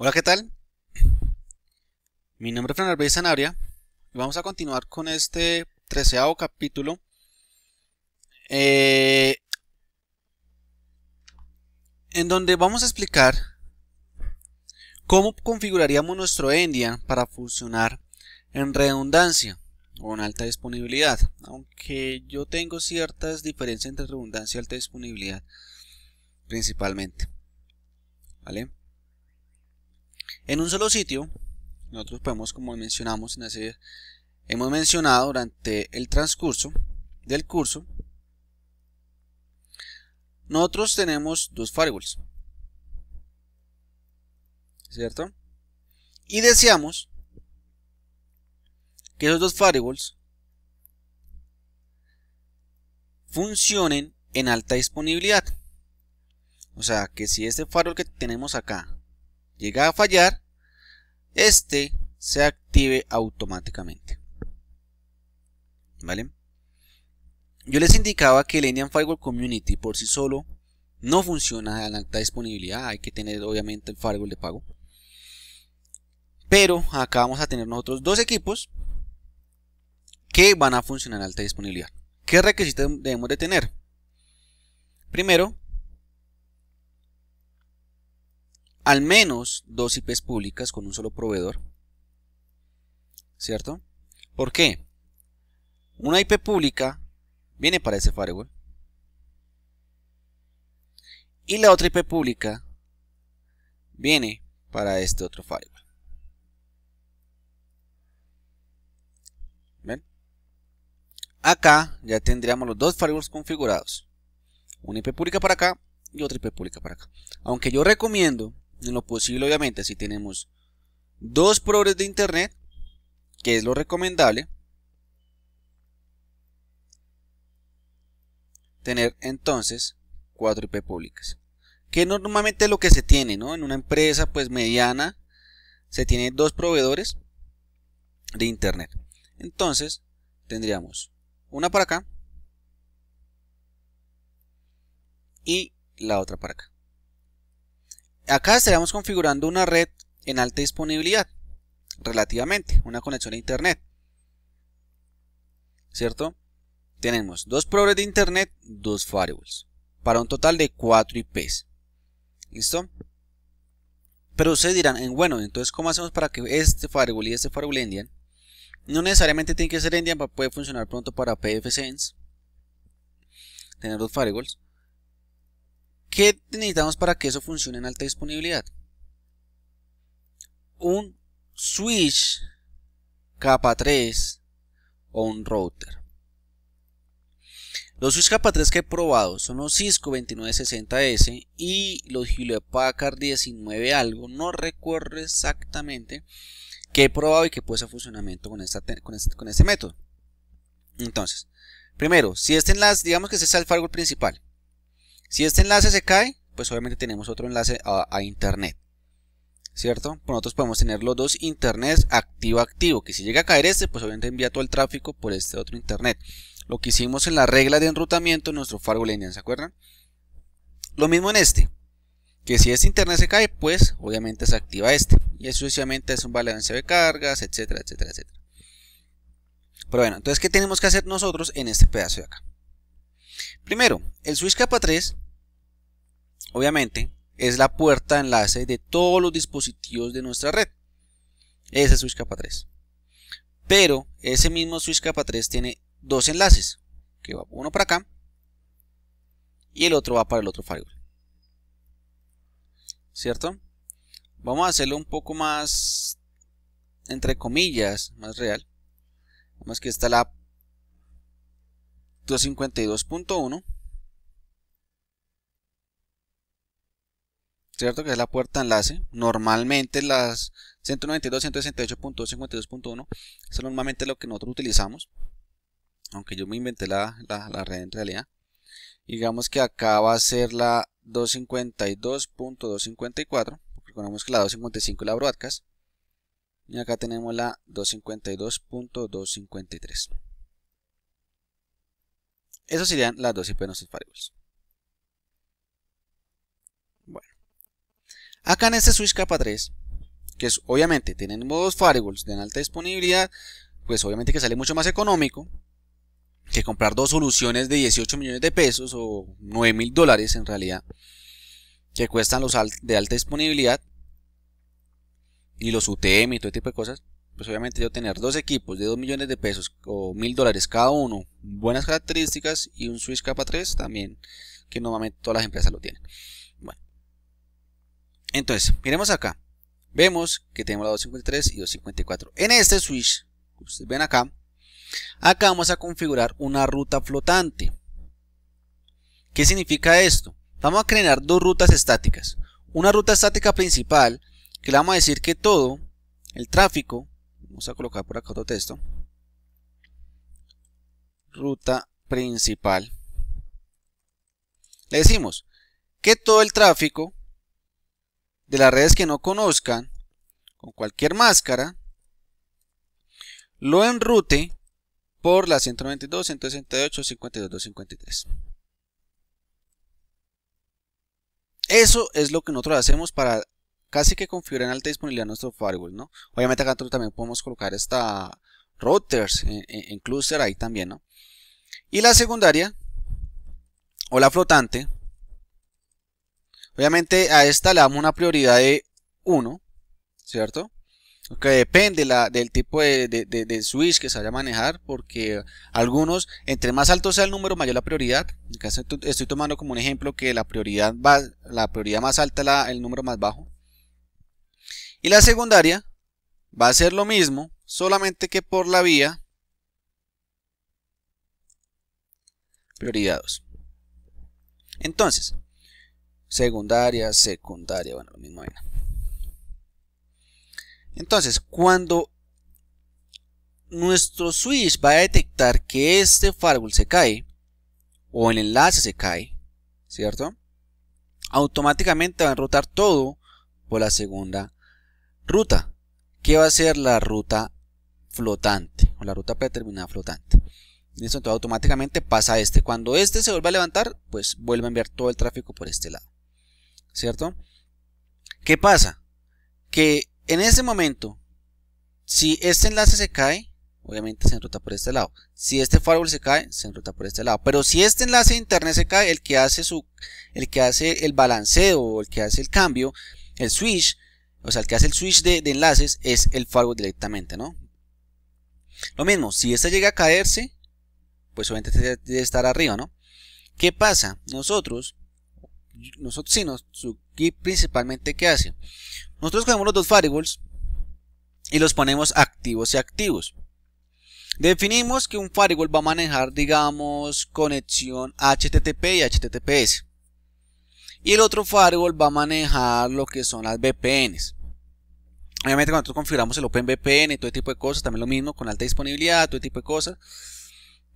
Hola, ¿qué tal? Mi nombre es Fernando Sanabria y vamos a continuar con este treceavo capítulo. Eh, en donde vamos a explicar cómo configuraríamos nuestro Endian para funcionar en redundancia o en alta disponibilidad. Aunque yo tengo ciertas diferencias entre redundancia y alta disponibilidad principalmente. ¿Vale? en un solo sitio, nosotros podemos, como mencionamos en hemos mencionado durante el transcurso del curso, nosotros tenemos dos firewalls, ¿cierto? Y deseamos que esos dos firewalls funcionen en alta disponibilidad. O sea, que si este firewall que tenemos acá llega a fallar, este se active automáticamente. ¿Vale? Yo les indicaba que el Indian Firewall Community por sí solo no funciona en alta disponibilidad. Hay que tener obviamente el firewall de pago. Pero acá vamos a tener nosotros dos equipos que van a funcionar en alta disponibilidad. ¿Qué requisitos debemos de tener? Primero, al menos dos IPs públicas con un solo proveedor. ¿Cierto? ¿Por qué? Una IP pública viene para ese firewall. Y la otra IP pública viene para este otro firewall. ¿Ven? Acá ya tendríamos los dos firewalls configurados. Una IP pública para acá y otra IP pública para acá. Aunque yo recomiendo en lo posible, obviamente, si tenemos dos proveedores de internet, que es lo recomendable, tener entonces cuatro IP públicas. Que normalmente es lo que se tiene, ¿no? En una empresa pues mediana se tiene dos proveedores de internet. Entonces, tendríamos una para acá y la otra para acá. Acá estaríamos configurando una red en alta disponibilidad, relativamente, una conexión a internet. ¿Cierto? Tenemos dos proveedores de internet, dos firewalls, para un total de cuatro IPs. ¿Listo? Pero ustedes dirán, en, eh, bueno, entonces, ¿cómo hacemos para que este firewall y este firewall endian? No necesariamente tiene que ser endian, puede funcionar pronto para PFSense, tener dos firewalls. ¿Qué necesitamos para que eso funcione en alta disponibilidad? Un switch capa 3 o un router. Los switch capa 3 que he probado son los Cisco 2960S y los Hewlett Packard 19 algo, no recuerdo exactamente, que he probado y que puse a funcionamiento con, esta, este, con, este, método. Entonces, primero, si este las digamos que este es el firewall principal, si este enlace se cae, pues obviamente tenemos otro enlace a, internet. ¿Cierto? Por nosotros podemos tener los dos internets activo-activo. Que si llega a caer este, pues obviamente envía todo el tráfico por este otro internet. Lo que hicimos en la regla de enrutamiento en nuestro Fargo Indian, ¿se acuerdan? Lo mismo en este. Que si este internet se cae, pues obviamente se activa este. Y eso obviamente es un balance de cargas, etcétera, etcétera, etcétera. Pero bueno, entonces, ¿qué tenemos que hacer nosotros en este pedazo de acá? Primero, el switch capa 3, obviamente, es la puerta de enlace de todos los dispositivos de nuestra red. Ese es switch 3. Pero ese mismo switch capa 3 tiene dos enlaces, que va uno para acá y el otro va para el otro firewall. ¿Cierto? Vamos a hacerlo un poco más, entre comillas, más real. Vamos que está la 252.1, ¿cierto? Que es la puerta enlace. Normalmente las 192, 168.252.1 es normalmente lo que nosotros utilizamos, aunque yo me inventé la, red en realidad. Digamos que acá va a ser la 252.254, porque ponemos que la 255 es la broadcast. Y acá tenemos la 252.253. Esas serían las dos IP pues no variables. Bueno. Acá en este switch capa 3, que es, obviamente tienen modos firewalls de alta disponibilidad, pues obviamente que sale mucho más económico que comprar dos soluciones de 18 millones de pesos o 9 mil dólares en realidad, que cuestan los de alta disponibilidad y los UTM y todo tipo de cosas pues obviamente yo tener dos equipos de 2 millones de pesos o mil dólares cada uno, buenas características y un Switch capa 3 también, que normalmente todas las empresas lo tienen. Bueno, entonces, miremos acá. Vemos que tenemos la 253 y 254. En este Switch, ustedes ven acá, acá vamos a configurar una ruta flotante. ¿Qué significa esto? Vamos a crear dos rutas estáticas. Una ruta estática principal, que le vamos a decir que todo el tráfico vamos a colocar por acá otro texto ruta principal le decimos que todo el tráfico de las redes que no conozcan con cualquier máscara lo enrute por la 122 168, 52, 253. Eso es lo que nosotros hacemos para casi que configura en alta disponibilidad nuestro firewall, ¿no? Obviamente acá también podemos colocar esta routers eh, eh, en, cluster ahí también, ¿no? Y la secundaria, o la flotante, obviamente a esta le damos una prioridad de 1, ¿cierto? que depende la, del tipo de, switch que se vaya a manejar, porque algunos, entre más alto sea el número, mayor la prioridad. En caso estoy tomando como un ejemplo que la prioridad, va, la prioridad más alta es el número más bajo. Y la secundaria va a ser lo mismo, solamente que por la vía prioridad 2. Entonces, secundaria, secundaria, bueno, lo mismo. ahí. Entonces, cuando nuestro switch va a detectar que este firewall se cae, o el enlace se cae, ¿cierto? Automáticamente va a rotar todo por la segunda Ruta. ¿Qué va a ser la ruta flotante? O la ruta predeterminada flotante. Esto entonces automáticamente pasa a este. Cuando este se vuelve a levantar, pues vuelve a enviar todo el tráfico por este lado. ¿Cierto? ¿Qué pasa? Que en ese momento, si este enlace se cae, obviamente se enruta por este lado. Si este firewall se cae, se enruta por este lado. Pero si este enlace de internet se cae, el que hace su, el que hace el balanceo, el que hace el cambio, el switch, o sea, el que hace el switch de, enlaces es el firewall directamente, ¿no? Lo mismo, si esta llega a caerse, pues obviamente este debe estar arriba, ¿no? ¿Qué pasa? Nosotros, nosotros sí, nos, su principalmente, ¿qué hace? Nosotros cogemos los dos firewalls y los ponemos activos y activos. Definimos que un firewall va a manejar, digamos, conexión HTTP y HTTPS. Y el otro firewall va a manejar lo que son las VPNs. Obviamente cuando nosotros configuramos el OpenVPN y todo tipo de cosas, también lo mismo, con alta disponibilidad, todo tipo de cosas.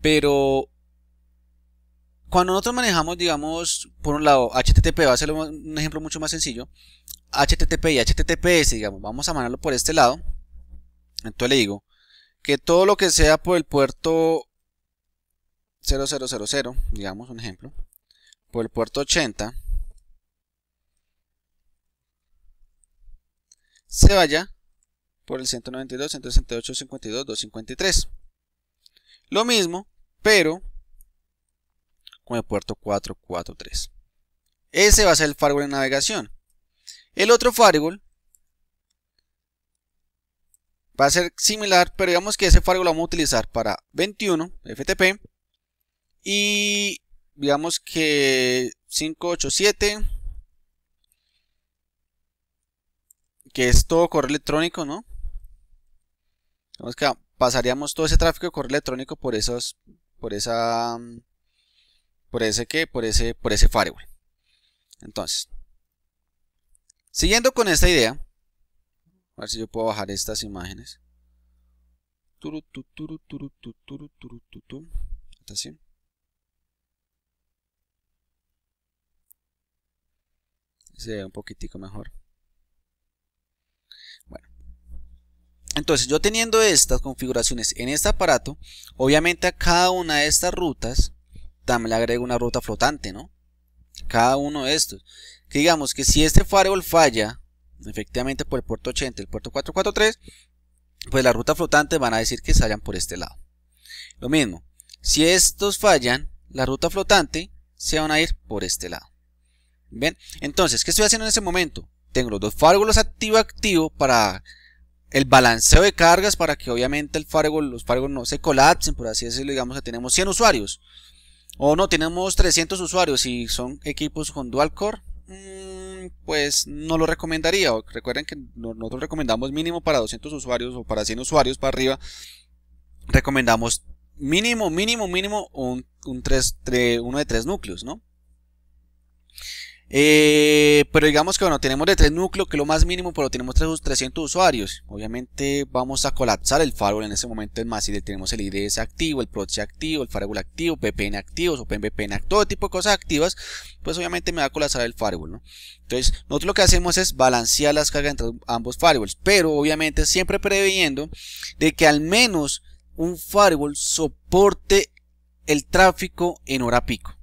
Pero cuando nosotros manejamos, digamos, por un lado, HTTP, va a ser un ejemplo mucho más sencillo, HTTP y HTTPS, digamos, vamos a manejarlo por este lado. Entonces le digo que todo lo que sea por el puerto 0000, digamos un ejemplo, por el puerto 80, se vaya por el 192, 168, 52, 253. Lo mismo, pero con el puerto 443. Ese va a ser el firewall de navegación. El otro firewall va a ser similar, pero digamos que ese firewall lo vamos a utilizar para 21 FTP y digamos que 587 que es todo correo electrónico, ¿no? Vamos que pasaríamos todo ese tráfico de correo electrónico por esos, por esa, mm, por ese que, por ese, por ese firewall. Entonces, siguiendo con esta idea, a ver si yo puedo bajar estas imágenes. Así. Se ve un poquitico mejor. Entonces yo teniendo estas configuraciones en este aparato, obviamente a cada una de estas rutas también le agrego una ruta flotante, ¿no? Cada uno de estos. Que digamos que si este firewall falla, efectivamente por el puerto 80 el puerto 443, pues la ruta flotante van a decir que salgan por este lado. Lo mismo, si estos fallan, la ruta flotante se van a ir por este lado. ¿Ven? Entonces, ¿qué estoy haciendo en ese momento? Tengo los dos firewalls activo-activo para el balanceo de cargas para que obviamente el fargo los fargos no se colapsen, por así decirlo, digamos que tenemos 100 usuarios. O no, tenemos 300 usuarios y son equipos con dual core. Mm, pues no lo recomendaría. Recuerden que nosotros recomendamos mínimo para 200 usuarios o para 100 usuarios para arriba. Recomendamos mínimo, mínimo, mínimo un, un uno de tres núcleos, ¿no? Eh, pero digamos que bueno, tenemos de tres núcleos, que lo más mínimo, pero tenemos 300 usuarios. Obviamente vamos a colapsar el firewall en ese momento es más. Si tenemos el IDS activo, el proxy activo, el firewall activo, VPN activos, OpenVPN, todo tipo de cosas activas, pues obviamente me va a colapsar el firewall. ¿no? Entonces, nosotros lo que hacemos es balancear las cargas entre ambos firewalls, pero obviamente siempre previendo de que al menos un firewall soporte el tráfico en hora pico.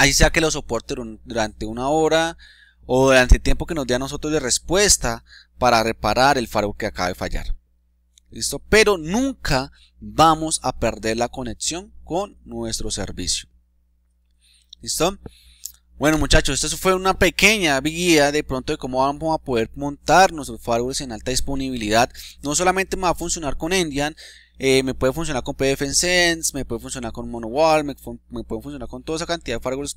Así sea que lo soporte durante una hora o durante el tiempo que nos dé a nosotros de respuesta para reparar el faro que acaba de fallar. ¿Listo? Pero nunca vamos a perder la conexión con nuestro servicio. ¿Listo? Bueno muchachos, esto fue una pequeña guía de pronto de cómo vamos a poder montar nuestros firewalls en alta disponibilidad. No solamente va a funcionar con Endian, eh, me puede funcionar con PDF Sense, me puede funcionar con MonoWall, me, puede funcionar con toda esa cantidad de fargos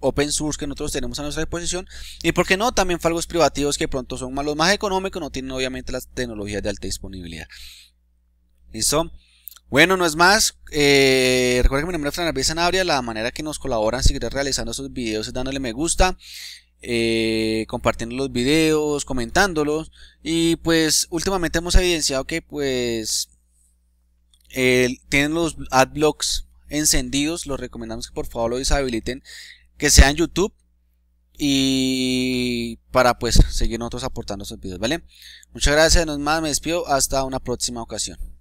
open source que nosotros tenemos a nuestra disposición y por qué no también fargos privativos que pronto son los más económicos no tienen obviamente las tecnologías de alta disponibilidad listo bueno no es más eh, recuerden que mi nombre es Fran Sanabria la manera que nos colaboran seguir realizando esos videos es dándole me gusta eh, compartiendo los videos comentándolos y pues últimamente hemos evidenciado que pues tienen los adblocks encendidos, los recomendamos que por favor lo deshabiliten, que sea en YouTube y para pues seguir nosotros aportando sus videos, ¿vale? Muchas gracias, no más, me despido, hasta una próxima ocasión.